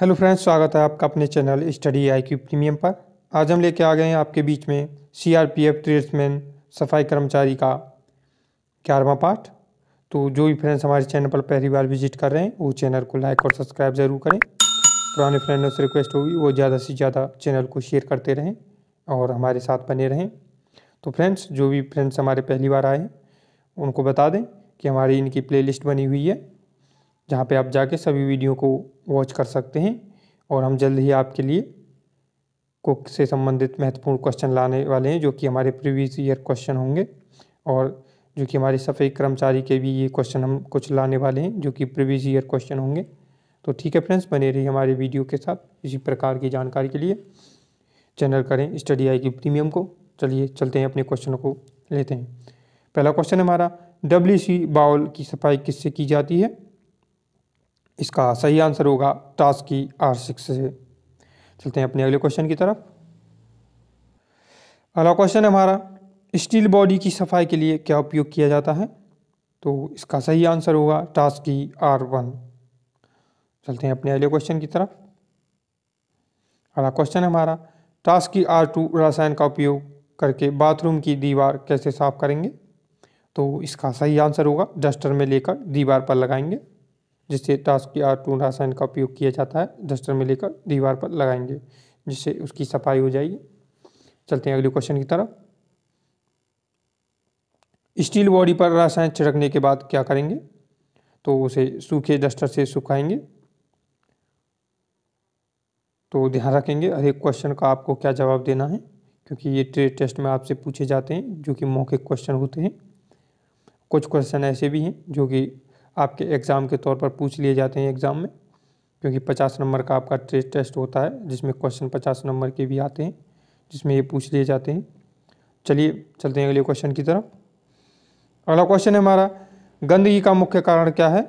hello friends स्वागत है आपका अपने channel study I Q premium पर आज हम लेके आ गए हैं आपके बीच में C R P F tradesman सफाई कर्मचारी का ग्यारहवा पार्ट तो जो भी फ्रेंड्स हमारे चैनल पर पहली बार विजिट कर रहे हैं वो चैनल को लाइक और सब्सक्राइब ज़रूर करें पुराने फ्रेंडों से रिक्वेस्ट होगी वो ज़्यादा से ज़्यादा चैनल को शेयर करते रहें और हमारे साथ बने रहें तो फ्रेंड्स जो भी फ्रेंड्स हमारे पहली बार आए हैं उनको बता दें कि हमारी इनकी प्लेलिस्ट बनी हुई है जहाँ पे आप जाके सभी वीडियो को वॉच कर सकते हैं और हम जल्द ही आपके लिए कुक से संबंधित महत्वपूर्ण क्वेश्चन लाने वाले हैं जो कि हमारे प्रीवियस ईयर क्वेश्चन होंगे और जो कि हमारे सफ़ेद कर्मचारी के भी ये क्वेश्चन हम कुछ लाने वाले हैं जो कि प्रीवियस ईयर क्वेश्चन होंगे तो ठीक है फ्रेंड्स बने रही हमारे वीडियो के साथ इसी प्रकार की जानकारी के लिए चैनल करें स्टडी आई की प्रीमियम को चलिए चलते हैं अपने क्वेश्चनों को लेते हैं पहला क्वेश्चन हमारा डब्ल्यू सी बाउल की सफाई किससे की जाती है इसका सही आंसर होगा टास्क की आर सिक्स से चलते हैं अपने अगले क्वेश्चन की तरफ अगला क्वेश्चन हमारा स्टील बॉडी की सफाई के लिए क्या उपयोग किया जाता है तो इसका सही आंसर होगा टास्क की आर वन चलते हैं अपने अगले क्वेश्चन की तरफ अगला क्वेश्चन हमारा टास्क की आर टू रसायन का उपयोग करके बाथरूम की दीवार कैसे साफ करेंगे तो इसका सही आंसर होगा डस्टर में लेकर दीवार पर लगाएंगे जिससे टास्क या टू रासायन का उपयोग किया जाता है डस्टर में लेकर दीवार पर लगाएंगे जिससे उसकी सफाई हो जाएगी चलते हैं अगले क्वेश्चन की तरफ स्टील बॉडी पर रासायन छिड़कने के बाद क्या करेंगे तो उसे सूखे डस्टर से सुखाएंगे तो ध्यान रखेंगे हर एक क्वेश्चन का आपको क्या जवाब देना है क्योंकि ये ट्रेड टेस्ट में आपसे पूछे जाते हैं जो कि मौखिक क्वेश्चन होते हैं कुछ क्वेश्चन ऐसे भी हैं जो कि आपके एग्ज़ाम के तौर पर पूछ लिए जाते हैं एग्ज़ाम में क्योंकि पचास नंबर का आपका ट्रेस टेस्ट होता है जिसमें क्वेश्चन पचास नंबर के भी आते हैं जिसमें ये पूछ लिए जाते हैं चलिए चलते हैं अगले क्वेश्चन की तरफ अगला क्वेश्चन है हमारा गंदगी का मुख्य कारण क्या है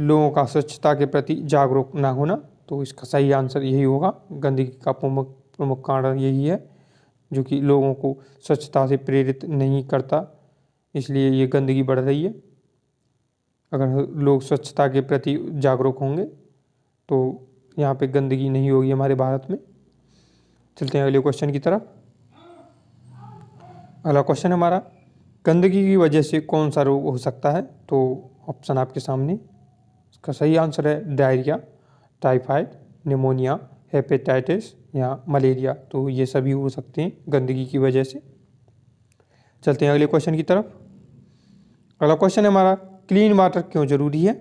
लोगों का स्वच्छता के प्रति जागरूक ना होना तो इसका सही आंसर यही होगा गंदगी का प्रमुख प्रमुख कारण यही है जो कि लोगों को स्वच्छता से प्रेरित नहीं करता इसलिए ये गंदगी बढ़ रही है अगर लोग स्वच्छता के प्रति जागरूक होंगे तो यहाँ पे गंदगी नहीं होगी हमारे भारत में चलते हैं अगले क्वेश्चन की तरफ अगला क्वेश्चन हमारा गंदगी की वजह से कौन सा रोग हो सकता है तो ऑप्शन आपके सामने इसका सही आंसर है डायरिया टाइफाइड निमोनिया हेपेटाइटिस या मलेरिया तो ये सभी हो सकते हैं गंदगी की वजह से चलते हैं अगले क्वेश्चन की तरफ अगला क्वेश्चन है हमारा क्लीन वाटर क्यों ज़रूरी है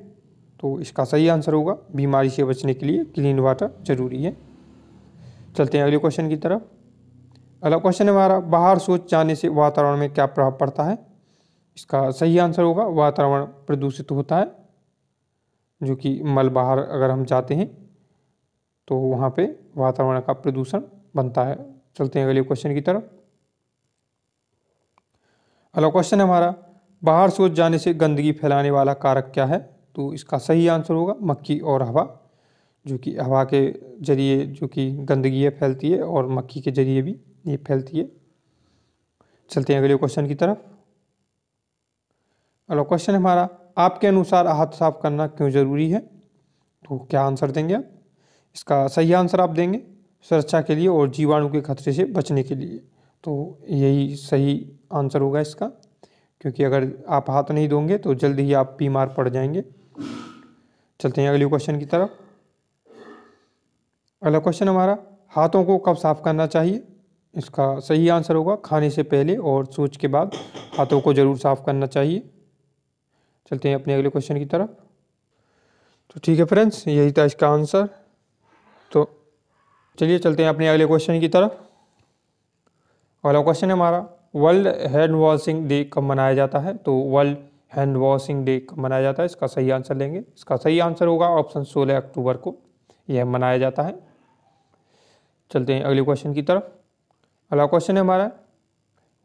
तो इसका सही आंसर होगा बीमारी से बचने के लिए क्लीन वाटर ज़रूरी है चलते हैं अगले क्वेश्चन की तरफ अगला क्वेश्चन हमारा बाहर सोच जाने से वातावरण में क्या प्रभाव पड़ता है इसका सही आंसर होगा वातावरण प्रदूषित होता है जो कि मल बाहर अगर हम जाते हैं तो वहाँ पे वातावरण का प्रदूषण बनता है चलते हैं अगले क्वेश्चन की तरफ अगला क्वेश्चन हमारा बाहर सोच जाने से गंदगी फैलाने वाला कारक क्या है तो इसका सही आंसर होगा मक्खी और हवा जो कि हवा के जरिए जो कि गंदगी है फैलती है और मक्खी के जरिए भी ये फैलती है चलते हैं अगले क्वेश्चन की तरफ अगला क्वेश्चन हमारा आपके अनुसार हाथ साफ करना क्यों ज़रूरी है तो क्या आंसर देंगे आप इसका सही आंसर आप देंगे सुरक्षा के लिए और जीवाणु के खतरे से बचने के लिए तो यही सही आंसर होगा इसका क्योंकि अगर आप हाथ नहीं दोगे तो जल्द ही आप बीमार पड़ जाएंगे चलते हैं अगले क्वेश्चन की तरफ अगला क्वेश्चन हमारा हाथों को कब साफ करना चाहिए इसका सही आंसर होगा खाने से पहले और सोच के बाद हाथों को ज़रूर साफ करना चाहिए चलते हैं अपने अगले क्वेश्चन की तरफ तो ठीक है फ्रेंड्स यही था इसका आंसर तो चलिए चलते हैं अपने अगले क्वेश्चन की तरफ अगला क्वेश्चन है हमारा वर्ल्ड हैंड वॉशिंग डे कब मनाया जाता है तो वर्ल्ड हैंड वॉशिंग डे कब मनाया जाता है इसका सही आंसर लेंगे इसका सही आंसर होगा ऑप्शन सोलह अक्टूबर को यह मनाया जाता है चलते हैं अगले क्वेश्चन की तरफ अगला क्वेश्चन है हमारा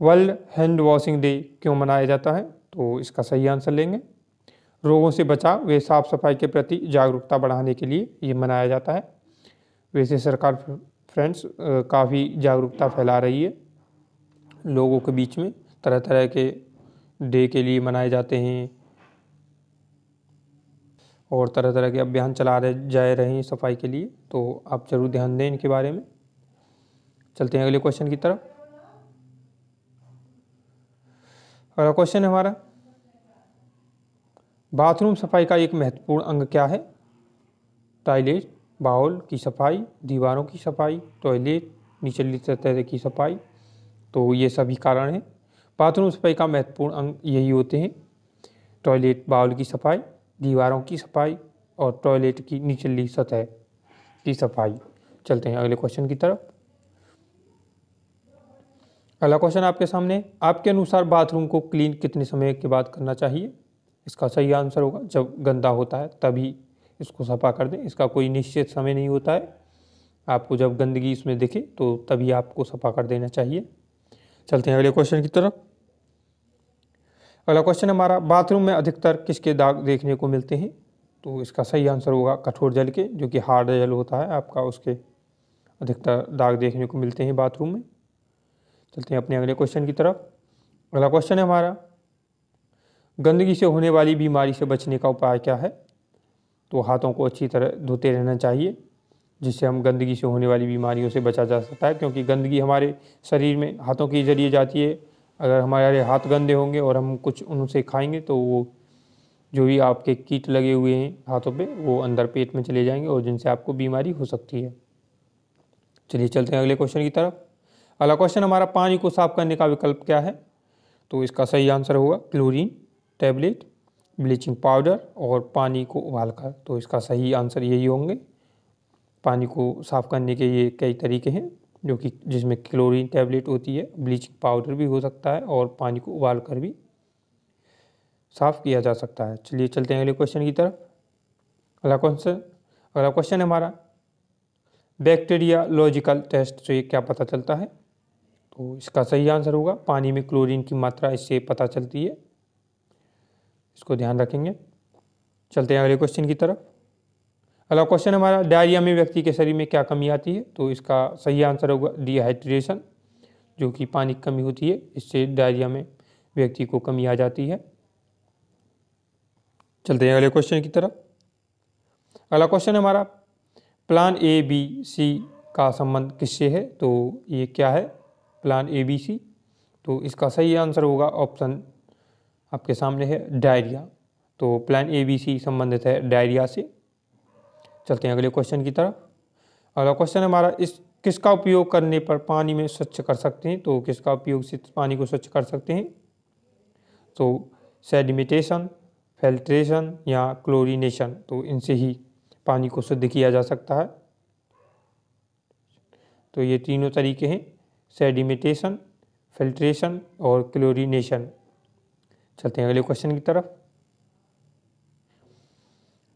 वर्ल्ड हैंड वॉशिंग डे क्यों मनाया जाता है तो इसका सही आंसर लेंगे रोगों से बचाव वे साफ सफाई के प्रति जागरूकता बढ़ाने के लिए ये मनाया जाता है वैसे सरकार फ्रेंड्स काफ़ी जागरूकता फैला रही है लोगों के बीच में तरह तरह के डे के लिए मनाए जाते हैं और तरह तरह के अभियान चला रहे जा रहे हैं सफाई के लिए तो आप ज़रूर ध्यान दें इनके बारे में चलते हैं अगले क्वेश्चन की तरफ अगला क्वेश्चन हमारा बाथरूम सफाई का एक महत्वपूर्ण अंग क्या है टॉयलेट बाउल की सफाई दीवारों की सफाई टॉयलेट निचली सतह की सफाई तो ये सभी कारण हैं बाथरूम सफाई का महत्वपूर्ण अंग यही होते हैं टॉयलेट बाउल की सफाई दीवारों की सफाई और टॉयलेट की निचली सतह की सफाई चलते हैं अगले क्वेश्चन की तरफ अगला क्वेश्चन आपके सामने आपके अनुसार बाथरूम को क्लीन कितने समय के बाद करना चाहिए इसका सही आंसर होगा जब गंदा होता है तभी इसको सफा कर दें इसका कोई निश्चित समय नहीं होता है आपको जब गंदगी इसमें दिखे तो तभी आपको सफा कर देना चाहिए चलते हैं अगले क्वेश्चन की तरफ अगला क्वेश्चन हमारा बाथरूम में अधिकतर किसके दाग देखने को मिलते हैं तो इसका सही आंसर होगा कठोर जल के जो कि हार्ड जल होता है आपका उसके अधिकतर दाग देखने को मिलते हैं बाथरूम में चलते हैं अपने अगले क्वेश्चन की तरफ अगला क्वेश्चन है हमारा गंदगी से होने वाली बीमारी से बचने का उपाय क्या है तो हाथों को अच्छी तरह धोते रहना चाहिए जिससे हम गंदगी से होने वाली बीमारियों से बचा जा सकता है क्योंकि गंदगी हमारे शरीर में हाथों के ज़रिए जाती है अगर हमारे हाथ गंदे होंगे और हम कुछ उनसे खाएंगे तो वो जो भी आपके कीट लगे हुए हैं हाथों पे वो अंदर पेट में चले जाएंगे और जिनसे आपको बीमारी हो सकती है चलिए चलते हैं अगले क्वेश्चन की तरफ अगला क्वेश्चन हमारा पानी को साफ करने का विकल्प क्या है तो इसका सही आंसर होगा क्लोरीन टैबलेट ब्लीचिंग पाउडर और पानी को उबालकर तो इसका सही आंसर यही होंगे पानी को साफ़ करने के ये कई तरीके हैं जो कि जिसमें क्लोरीन टैबलेट होती है ब्लीचिंग पाउडर भी हो सकता है और पानी को उबाल कर भी साफ़ किया जा सकता है चलिए चलते हैं अगले क्वेश्चन की तरफ अगला क्वेश्चन अगला क्वेश्चन है हमारा बैक्टीरिया लॉजिकल टेस्ट से क्या पता चलता है तो इसका सही आंसर होगा पानी में क्लोरीन की मात्रा इससे पता चलती है इसको ध्यान रखेंगे चलते हैं अगले क्वेश्चन की तरफ अगला क्वेश्चन हमारा डायरिया में व्यक्ति के शरीर में क्या कमी आती है तो इसका सही आंसर होगा डिहाइड्रेशन जो कि पानी की कमी होती है इससे डायरिया में व्यक्ति को कमी आ जाती है चलते हैं अगले क्वेश्चन की तरफ अगला क्वेश्चन हमारा प्लान ए बी सी का संबंध किससे है तो ये क्या है प्लान ए बी सी तो इसका सही आंसर होगा ऑप्शन आपके सामने है डायरिया तो प्लान ए बी सी संबंधित है डायरिया से चलते हैं अगले क्वेश्चन की तरफ अगला क्वेश्चन हमारा इस किसका उपयोग करने पर पानी में स्वच्छ कर सकते हैं तो किसका उपयोग से पानी को स्वच्छ कर सकते हैं तो सेडिमिटेशन फिल्ट्रेशन या क्लोरीनेशन तो इनसे ही पानी को शुद्ध किया जा सकता है तो ये तीनों तरीके हैं सेडिमिटेशन फिल्ट्रेशन और क्लोरीनेशन चलते हैं अगले क्वेश्चन की तरफ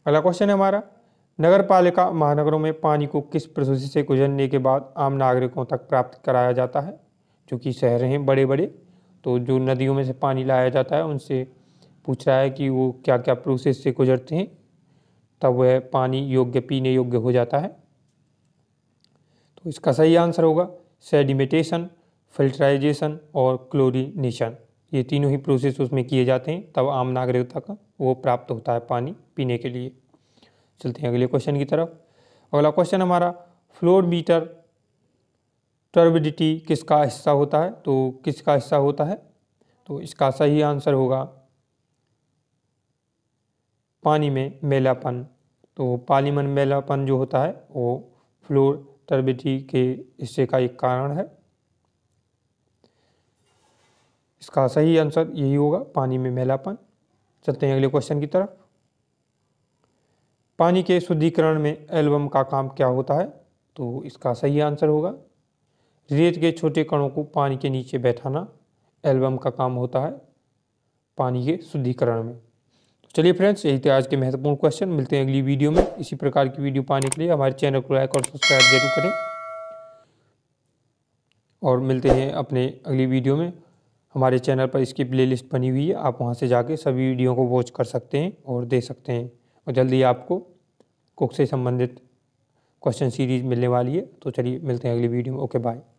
अगला क्वेश्चन है हमारा नगर पालिका महानगरों में पानी को किस प्रोसेस से गुजरने के बाद आम नागरिकों तक प्राप्त कराया जाता है चूँकि शहर हैं बड़े बड़े तो जो नदियों में से पानी लाया जाता है उनसे पूछ रहा है कि वो क्या क्या प्रोसेस से गुजरते हैं तब वह पानी योग्य पीने योग्य हो जाता है तो इसका सही आंसर होगा सेडिमेटेशन फिल्टराइजेशन और क्लोरीनेशन ये तीनों ही प्रोसेस उसमें किए जाते हैं तब आम नागरिक तक वो प्राप्त होता है पानी पीने के लिए चलते हैं अगले क्वेश्चन की तरफ अगला क्वेश्चन हमारा फ्लोर मीटर टर्बिडिटी किसका हिस्सा होता है तो किसका हिस्सा होता है तो इसका सही आंसर होगा पानी में मेलापन तो पानी में मेलापन जो होता है वो फ्लोर टर्बिडिटी के हिस्से का एक कारण है इसका सही आंसर यही होगा पानी में मेलापन चलते हैं अगले क्वेश्चन की तरफ पानी के शुद्धिकरण में एल्बम का काम क्या होता है तो इसका सही आंसर होगा रेत के छोटे कणों को पानी के नीचे बैठाना एल्बम का काम होता है पानी के शुद्धिकरण में तो चलिए फ्रेंड्स यही थे आज के महत्वपूर्ण क्वेश्चन मिलते हैं अगली वीडियो में इसी प्रकार की वीडियो पाने के लिए हमारे चैनल को लाइक और सब्सक्राइब जरूर करें और मिलते हैं अपने अगली वीडियो में हमारे चैनल पर इसकी प्लेलिस्ट बनी हुई है आप वहाँ से जाके सभी वीडियो को वॉच कर सकते हैं और दे सकते हैं और जल्दी आपको कुक से संबंधित क्वेश्चन सीरीज मिलने वाली है तो चलिए मिलते हैं अगली वीडियो में ओके बाय